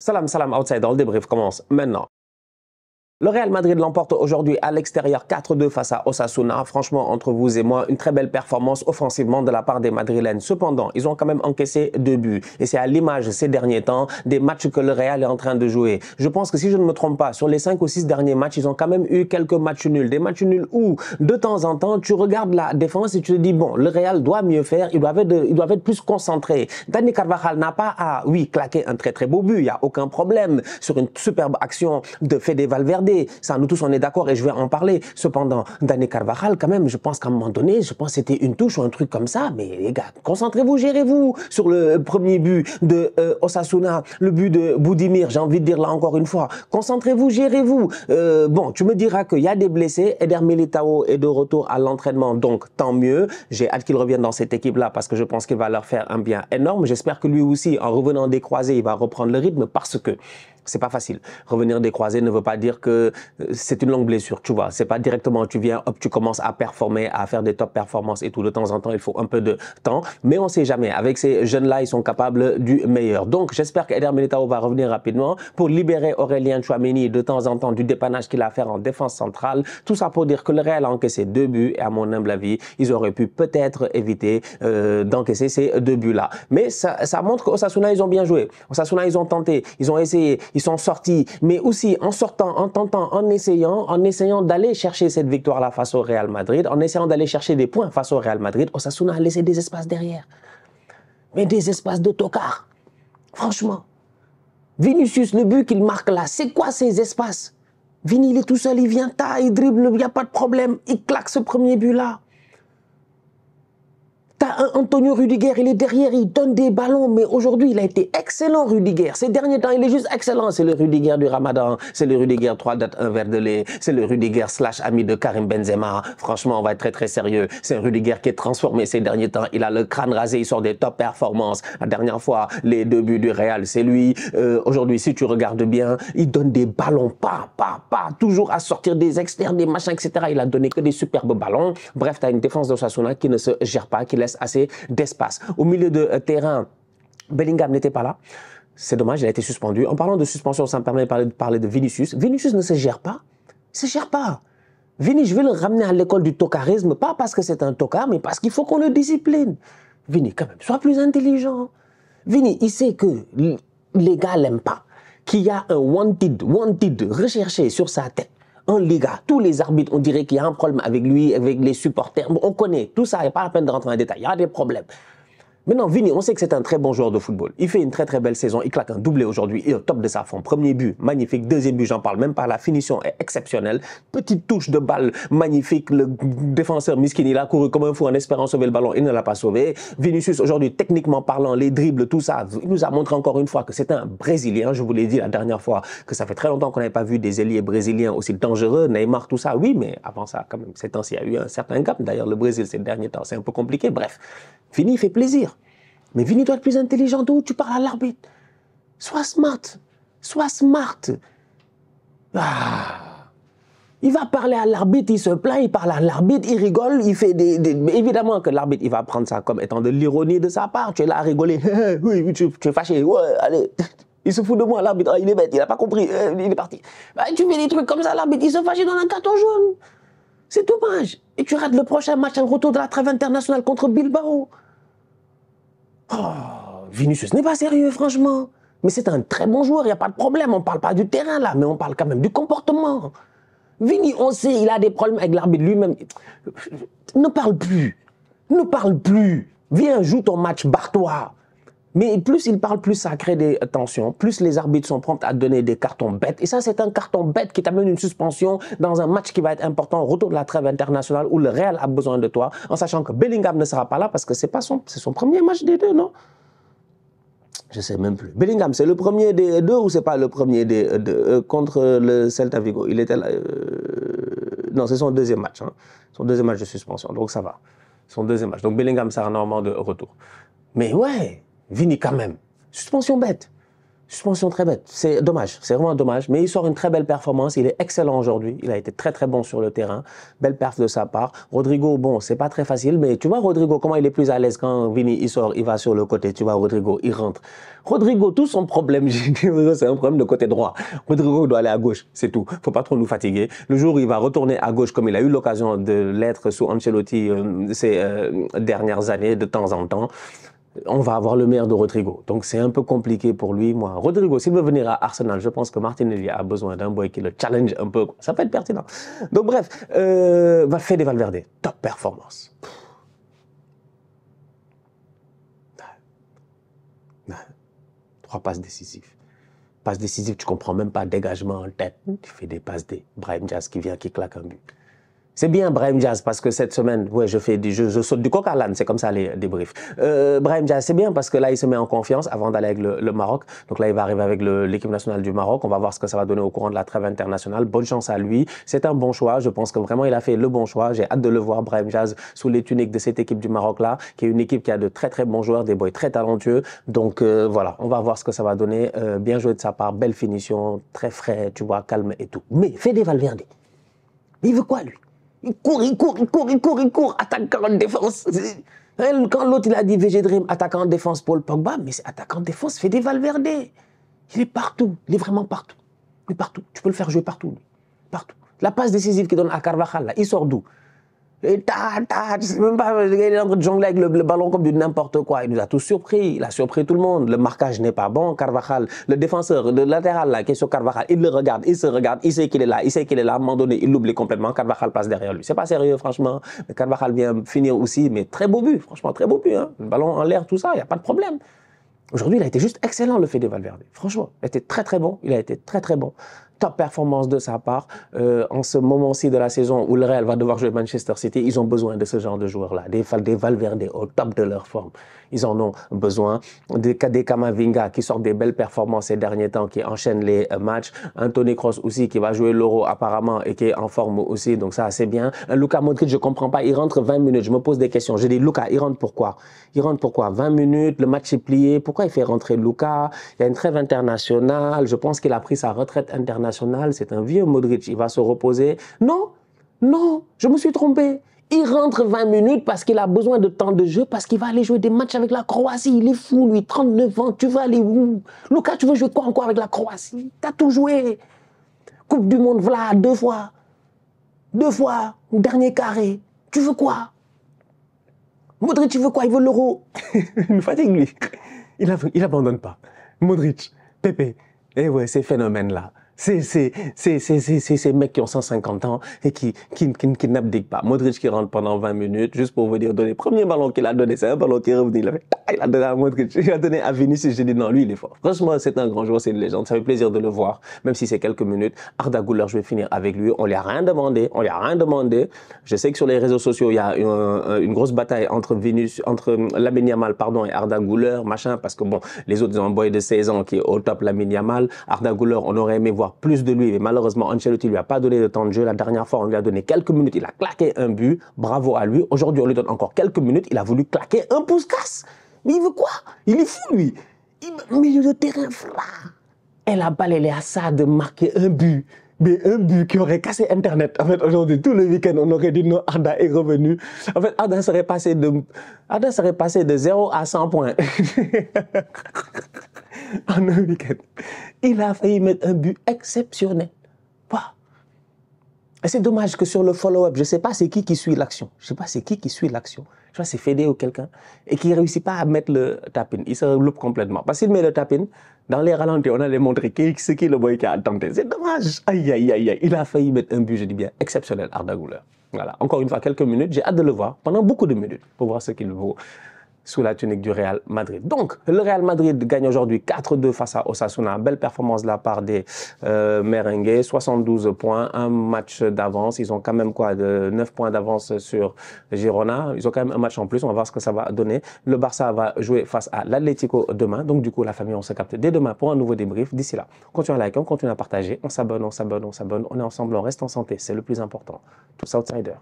Salam, salam, outside, all débrief commence maintenant. Le Real Madrid l'emporte aujourd'hui à l'extérieur 4-2 face à Osasuna. Franchement, entre vous et moi, une très belle performance offensivement de la part des Madrilènes. Cependant, ils ont quand même encaissé deux buts. Et c'est à l'image ces derniers temps des matchs que le Real est en train de jouer. Je pense que si je ne me trompe pas, sur les 5 ou 6 derniers matchs, ils ont quand même eu quelques matchs nuls. Des matchs nuls où, de temps en temps, tu regardes la défense et tu te dis, bon, le Real doit mieux faire, il doivent être, ils doivent être plus concentrés. Dani Carvajal n'a pas à, oui, claquer un très très beau but, il n'y a aucun problème. Sur une superbe action de Fede Valverde, ça, nous tous, on est d'accord et je vais en parler. Cependant, Dani Carvajal, quand même, je pense qu'à un moment donné, je pense que c'était une touche ou un truc comme ça. Mais les gars, concentrez-vous, gérez-vous sur le premier but de euh, Osasuna, le but de Boudimir, j'ai envie de dire là encore une fois. Concentrez-vous, gérez-vous. Euh, bon, tu me diras qu'il y a des blessés. Eder Militao est de retour à l'entraînement, donc tant mieux. J'ai hâte qu'il revienne dans cette équipe-là parce que je pense qu'il va leur faire un bien énorme. J'espère que lui aussi, en revenant des croisés, il va reprendre le rythme parce que c'est pas facile. Revenir des croisés ne veut pas dire que euh, c'est une longue blessure, tu vois. C'est pas directement tu viens, hop, tu commences à performer, à faire des top performances et tout. De temps en temps, il faut un peu de temps, mais on sait jamais. Avec ces jeunes-là, ils sont capables du meilleur. Donc, j'espère qu'Eder Militao va revenir rapidement pour libérer Aurélien Chouameni de temps en temps du dépannage qu'il a fait faire en défense centrale. Tout ça pour dire que le Real a encaissé deux buts et à mon humble avis, ils auraient pu peut-être éviter euh, d'encaisser ces deux buts-là. Mais ça, ça montre qu'Osasuna, ils ont bien joué. Osasuna, ils ont tenté, ils ont essayé, ils sont sortis. Mais aussi, en sortant, en tentant, en essayant, en essayant d'aller chercher cette victoire-là face au Real Madrid, en essayant d'aller chercher des points face au Real Madrid, Osasuna a laissé des espaces derrière. Mais des espaces de Franchement. Vinicius, le but qu'il marque là, c'est quoi ces espaces Vini, il est tout seul, il vient tard, il dribble, il n'y a pas de problème, il claque ce premier but là. T'as un Antonio Rudiger, il est derrière, il donne des ballons, mais aujourd'hui, il a été excellent, Rudiger. Ces derniers temps, il est juste excellent. C'est le Rudiger du Ramadan, c'est le Rudiger 3 dates 1 de lait, c'est le Rudiger slash ami de Karim Benzema. Franchement, on va être très très sérieux. C'est un Rudiger qui est transformé ces derniers temps. Il a le crâne rasé, il sort des top performances. La dernière fois, les deux buts du Real, c'est lui. Euh, aujourd'hui, si tu regardes bien, il donne des ballons, pas, pas, pas, toujours à sortir des externes, des machins, etc. Il a donné que des superbes ballons. Bref, t'as une défense de Sasuna qui ne se gère pas, qui assez d'espace. Au milieu de euh, terrain, Bellingham n'était pas là. C'est dommage, il a été suspendu. En parlant de suspension, ça me permet de parler de Vinicius. Vinicius ne se gère pas. Il ne se gère pas. Vinicius, je vais le ramener à l'école du tocarisme, pas parce que c'est un tocar, mais parce qu'il faut qu'on le discipline. Vinicius, quand même, sois plus intelligent. Vinicius, il sait que les gars l'aiment pas, qu'il y a un wanted, wanted recherché sur sa tête. En Liga. Tous les arbitres, on dirait qu'il y a un problème avec lui, avec les supporters. on connaît tout ça, il pas la peine de rentrer dans les Il y a des problèmes. Maintenant, Vini, on sait que c'est un très bon joueur de football. Il fait une très très belle saison. Il claque un doublé aujourd'hui. et au top de sa forme. Premier but, magnifique. Deuxième but, j'en parle même pas. La finition est exceptionnelle. Petite touche de balle, magnifique. Le défenseur Miskin, il a couru comme un fou en espérant sauver le ballon. Il ne l'a pas sauvé. Vinicius, aujourd'hui, techniquement parlant, les dribbles, tout ça, il nous a montré encore une fois que c'est un Brésilien. Je vous l'ai dit la dernière fois que ça fait très longtemps qu'on n'avait pas vu des ailiers brésiliens aussi dangereux. Neymar, tout ça, oui, mais avant ça, quand même, ces temps-ci, il y a eu un certain gap. D'ailleurs, le Brésil, ces derniers temps, c'est un peu compliqué. Bref, Vinicius fait plaisir. Mais Vini toi être plus intelligent. d'où tu parles à l'arbitre Sois smart. Sois smart. Ah. Il va parler à l'arbitre, il se plaint, il parle à l'arbitre, il rigole, il fait des... Mais Évidemment que l'arbitre, il va prendre ça comme étant de l'ironie de sa part. Tu es là à rigoler. oui, tu, es fâché. Ouais, allez. Il se fout de moi, l'arbitre. Ah, il est bête, il n'a pas compris. Euh, il est parti. Bah, tu fais des trucs comme ça, l'arbitre, il se fâche dans un carton jaune. C'est dommage. Et tu rates le prochain match en retour de la trêve internationale contre Bilbao. Oh, ce n'est pas sérieux, franchement. Mais c'est un très bon joueur, il n'y a pas de problème. On ne parle pas du terrain là, mais on parle quand même du comportement. Vini, on sait, il a des problèmes avec l'arbitre lui-même. Ne parle plus. Ne parle plus. Viens, joue ton match, barre-toi. Mais plus il parle, plus ça crée des tensions, plus les arbitres sont prompts à donner des cartons bêtes. Et ça, c'est un carton bête qui t'amène une suspension dans un match qui va être important, retour de la trêve internationale où le Real a besoin de toi, en sachant que Bellingham ne sera pas là parce que c'est pas son, son premier match des deux, non Je sais même plus. Bellingham, c'est le premier des deux ou c'est pas le premier des deux euh, contre le Celta Vigo Il était euh, non, c'est son deuxième match, hein. son deuxième match de suspension, donc ça va. Son deuxième match. Donc Bellingham sera normalement de retour. Mais ouais, Vini quand même. Suspension bête. Suspension très bête. C'est dommage, c'est vraiment dommage. Mais il sort une très belle performance. Il est excellent aujourd'hui. Il a été très très bon sur le terrain. Belle perf de sa part. Rodrigo, bon, c'est pas très facile, mais tu vois Rodrigo comment il est plus à l'aise quand Vini il sort, il va sur le côté. Tu vois Rodrigo, il rentre. Rodrigo, tout son problème, c'est un problème de côté droit. Rodrigo doit aller à gauche, c'est tout. Faut pas trop nous fatiguer. Le jour où il va retourner à gauche, comme il a eu l'occasion de l'être sous Ancelotti euh, ces euh, dernières années, de temps en temps, on va avoir le maire de Rodrigo. Donc c'est un peu compliqué pour lui, moi. Rodrigo, s'il veut venir à Arsenal, je pense que Martinelli a besoin d'un boy qui le challenge un peu. Ça peut être pertinent. Donc bref, euh, des Valverde, top performance. Trois passes décisives. Passes décisives, tu comprends même pas, dégagement en tête. Tu fais des passes des Brian Jazz qui vient, qui claque un but. C'est bien Brahim Jazz, parce que cette semaine, ouais, je, fais du, je, saute du coq à l'âne, c'est comme ça les débriefs. Euh, Brahim c'est bien parce que là, il se met en confiance avant d'aller avec le, Maroc. Donc là, il va arriver avec l'équipe nationale du Maroc. On va voir ce que ça va donner au courant de la trêve internationale. Bonne chance à lui. C'est un bon choix. Je pense que vraiment, il a fait le bon choix. J'ai hâte de le voir, Brahim Jazz, sous les tuniques de cette équipe du Maroc-là, qui est une équipe qui a de très très bons joueurs, des boys très talentueux. Donc euh, voilà, on va voir ce que ça va donner. Euh, bien joué de sa part, belle finition, très frais, tu vois, calme et tout. Mais Fede Valverde, il veut quoi lui il court, il court, il court, il court, il court, attaquant en défense. Quand l'autre, il a dit Dream, attaquant en défense Paul Pogba, mais c'est attaquant en défense, fait des Valverde. Il est partout, il est vraiment partout. Il est partout. Tu peux le faire jouer partout, Partout. La passe décisive qu'il donne à Carvajal, là, il sort d'où et ta, même pas, il est en train de jongler avec le, ballon comme du n'importe quoi. Il nous a tous surpris, il a surpris tout le monde. Le marquage n'est pas bon, Carvajal, le défenseur, le latéral là, qui est sur Carvajal, il le regarde, il se regarde, il sait qu'il est là, il sait qu'il est là. À un moment donné, il l'oublie complètement, Carvajal passe derrière lui. C'est pas sérieux, franchement. Mais Carvajal vient finir aussi, mais très beau but, franchement, très beau but. Hein. Le ballon en l'air, tout ça, il n'y a pas de problème. Aujourd'hui, il a été juste excellent, le fait de Valverde. Franchement, il a été très très bon, il a été très très bon top performance de sa part euh, en ce moment-ci de la saison où le Real va devoir jouer Manchester City. Ils ont besoin de ce genre de joueurs-là, des, des Valverde au top de leur forme. Ils en ont besoin. Des, des Kamavinga qui sortent des belles performances ces derniers temps, qui enchaînent les euh, matchs. Anthony Cross aussi qui va jouer l'Euro apparemment et qui est en forme aussi. Donc ça, c'est bien. Luca Modric, je comprends pas. Il rentre 20 minutes. Je me pose des questions. Je dis, Luca, il rentre pourquoi Il rentre pourquoi 20 minutes, le match est plié. Pourquoi il fait rentrer Luca Il y a une trêve internationale. Je pense qu'il a pris sa retraite internationale c'est un vieux Modric, il va se reposer. Non, non, je me suis trompé. Il rentre 20 minutes parce qu'il a besoin de temps de jeu, parce qu'il va aller jouer des matchs avec la Croatie. Il est fou, lui, 39 ans, tu vas aller où Lucas, tu veux jouer quoi encore avec la Croatie T'as tout joué. Coupe du Monde, voilà, deux fois. Deux fois, dernier carré. Tu veux quoi Modric, tu veux quoi Il veut l'euro. il fatigue, lui. Il, abandonne pas. Modric, Pépé. Eh ouais, ces phénomènes-là. C'est ces mecs qui ont 150 ans et qui, qui, qui, pas. Modric qui rentre pendant 20 minutes, juste pour vous dire, donner. Le premier ballon qu'il a donné, c'est un ballon qui est revenu. Il a, fait, il a donné à Modric, il a donné à Vinicius. J'ai dit, non, lui, il est fort. Franchement, c'est un grand joueur, c'est une légende. Ça fait plaisir de le voir, même si c'est quelques minutes. Arda Güler, je vais finir avec lui. On lui a rien demandé. On lui a rien demandé. Je sais que sur les réseaux sociaux, il y a une, grosse bataille entre Vinicius, entre Lamine Yamal, pardon, et Arda Güler, machin, parce que bon, les autres ont un boy de 16 ans qui est au top, Lamine Yamal. Arda Güler, on aurait aimé voir plus de lui. Mais malheureusement, Ancelotti ne lui a pas donné de temps de jeu. La dernière fois, on lui a donné quelques minutes. Il a claqué un but. Bravo à lui. Aujourd'hui, on lui donne encore quelques minutes. Il a voulu claquer un pouce-casse. Mais il veut quoi Il est fou, lui. Il milieu de terrain là Et la balle, elle est à ça de marquer un but. Mais un but qui aurait cassé Internet. En fait, aujourd'hui, tout le week-end, on aurait dit non, Arda est revenu. En fait, serait passé de, Arda serait passé de 0 à 100 points. en un week-end. Il a failli mettre un but exceptionnel. Et c'est dommage que sur le follow-up, je ne sais pas c'est qui qui suit l'action. Je ne sais pas c'est qui qui suit l'action. Je sais pas c'est Fédé ou quelqu'un. Et qui ne réussit pas à mettre le tapin. Il se loupe complètement. Parce qu'il met le tapin, dans les ralentis, on allait montrer qui, c'est qui le boy qui a tenté. C'est dommage. Aïe, aïe, aïe, aïe. Il a failli mettre un but, je dis bien, exceptionnel, Arda Voilà. Encore une fois, quelques minutes. J'ai hâte de le voir pendant beaucoup de minutes pour voir ce qu'il vaut sous la tunique du Real Madrid. Donc, le Real Madrid gagne aujourd'hui 4-2 face à Osasuna. Belle performance de la part des euh, Merengues. 72 points, un match d'avance. Ils ont quand même quoi de 9 points d'avance sur Girona. Ils ont quand même un match en plus. On va voir ce que ça va donner. Le Barça va jouer face à l'Atlético demain. Donc, du coup, la famille, on se capte dès demain pour un nouveau débrief. D'ici là, continuez à liker, on continue à partager. On s'abonne, on s'abonne, on s'abonne. On est ensemble, on reste en santé. C'est le plus important. Tous outsiders.